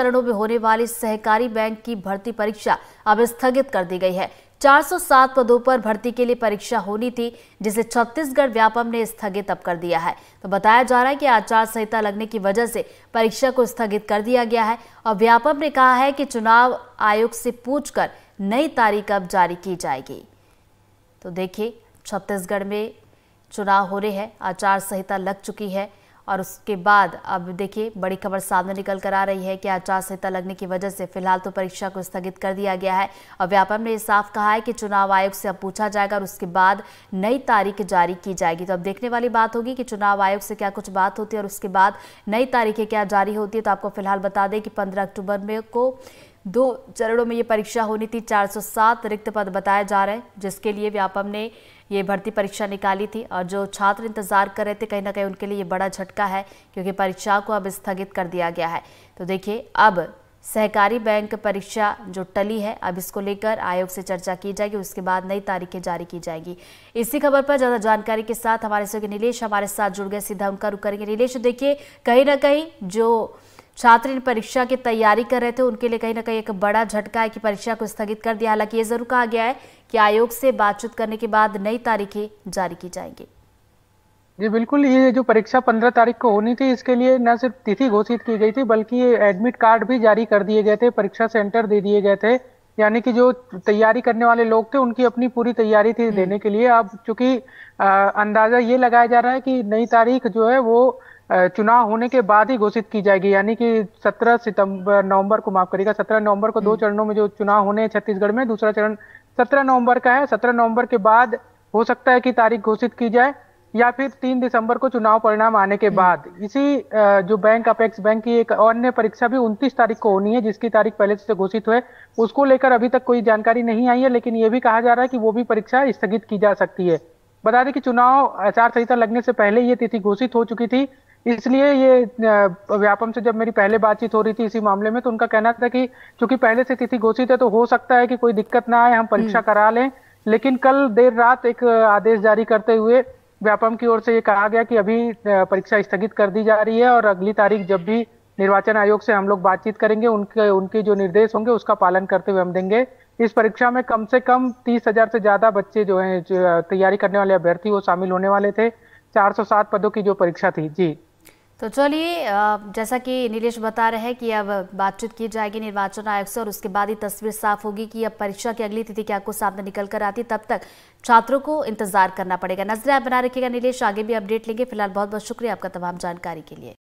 चरणों में होने वाली सहकारी बैंक की भर्ती परीक्षा अब स्थगित कर दी गई है 407 पदों पर भर्ती के लिए परीक्षा होनी थी जिसे छत्तीसगढ़ व्यापम ने स्थगित अब कर दिया है तो बताया जा रहा है कि आचार संहिता लगने की वजह से परीक्षा को स्थगित कर दिया गया है और व्यापम ने कहा है कि चुनाव आयोग से पूछकर नई तारीख अब जारी की जाएगी तो देखिए छत्तीसगढ़ में चुनाव हो रहे हैं आचार संहिता लग चुकी है और उसके बाद अब देखिए बड़ी खबर सामने निकल कर आ रही है कि आचार संहिता लगने की वजह से फिलहाल तो परीक्षा को स्थगित कर दिया गया है और व्यापम ने साफ कहा है कि चुनाव आयोग से अब पूछा जाएगा और उसके बाद नई तारीख जारी की जाएगी तो अब देखने वाली बात होगी कि चुनाव आयोग से क्या कुछ बात होती है और उसके बाद नई तारीखें क्या जारी होती है तो आपको फिलहाल बता दें कि पंद्रह अक्टूबर में को दो चरणों में ये परीक्षा होनी थी 407 रिक्त पद बताए जा रहे हैं जिसके लिए व्यापम ने ये भर्ती परीक्षा निकाली थी और जो छात्र इंतजार कर रहे थे कहीं ना कहीं उनके लिए ये बड़ा झटका है क्योंकि परीक्षा को अब स्थगित कर दिया गया है तो देखिए अब सहकारी बैंक परीक्षा जो टली है अब इसको लेकर आयोग से चर्चा की जाएगी उसके बाद नई तारीखें जारी की जाएगी इसी खबर पर ज़्यादा जानकारी के साथ हमारे सहयोगी नीलेश हमारे साथ जुड़ गए सीधा उनका रुक करेंगे नीलेश देखिए कहीं ना कहीं जो छात्र इन परीक्षा की तैयारी कर रहे थे उनके लिए कहीं ना कहीं एक बड़ा झटका है कि परीक्षा को स्थगित कर दिया हालांकि ये जरूर कहा गया है कि आयोग से बातचीत करने के बाद नई तारीखें जारी की जाएंगी जी बिल्कुल ये जो परीक्षा पंद्रह तारीख को होनी थी इसके लिए न सिर्फ तिथि घोषित की गई थी बल्कि एडमिट कार्ड भी जारी कर दिए गए थे परीक्षा सेंटर दे दिए गए थे यानी कि जो तैयारी करने वाले लोग थे उनकी अपनी पूरी तैयारी थी हम्म। देने के लिए अब चूंकि अंदाजा ये लगाया जा रहा है कि नई तारीख जो है वो चुनाव होने के बाद ही घोषित की जाएगी यानी कि 17 सितंबर नवंबर को माफ करेगा 17 नवंबर को दो हम्म। चरणों में जो चुनाव होने हैं छत्तीसगढ़ में दूसरा चरण 17 नवंबर का है 17 नवंबर के बाद हो सकता है कि तारीख घोषित की जाए या फिर 3 दिसंबर को चुनाव परिणाम आने के हम्म। बाद इसी जो बैंक अपेक्स बैंक की एक अन्य परीक्षा भी उनतीस तारीख को होनी है जिसकी तारीख पहले से घोषित हुए उसको लेकर अभी तक कोई जानकारी नहीं आई है लेकिन ये भी कहा जा रहा है कि वो भी परीक्षा स्थगित की जा सकती है बता दें कि चुनाव आचार संहिता लगने से पहले ये तिथि घोषित हो चुकी थी इसलिए ये व्यापम से जब मेरी पहले बातचीत हो रही थी इसी मामले में तो उनका कहना था कि चूंकि पहले से तिथि घोषित है तो हो सकता है कि कोई दिक्कत ना आए हम परीक्षा हम्म। करा लें लेकिन कल देर रात एक आदेश जारी करते हुए व्यापम की ओर से ये कहा गया कि अभी परीक्षा स्थगित कर दी जा रही है और अगली तारीख जब भी निर्वाचन आयोग से हम लोग बातचीत करेंगे उनके उनके जो निर्देश होंगे उसका पालन करते हुए हम देंगे इस परीक्षा में कम से कम तीस हजार से ज्यादा बच्चे जो हैं तैयारी करने वाले अभ्यर्थी वो शामिल होने वाले थे 407 पदों की जो परीक्षा थी जी तो चलिए जैसा कि नीलेश बता रहे हैं कि अब बातचीत की जाएगी निर्वाचन आयोग से और उसके बाद ही तस्वीर साफ होगी कि अब परीक्षा की अगली तिथि क्या कुछ सामने निकल कर आती तब तक छात्रों को इंतजार करना पड़ेगा नजर आप बना रखिएगा नीलेश आगे भी अपडेट लेंगे फिलहाल बहुत बहुत शुक्रिया आपका तमाम जानकारी के लिए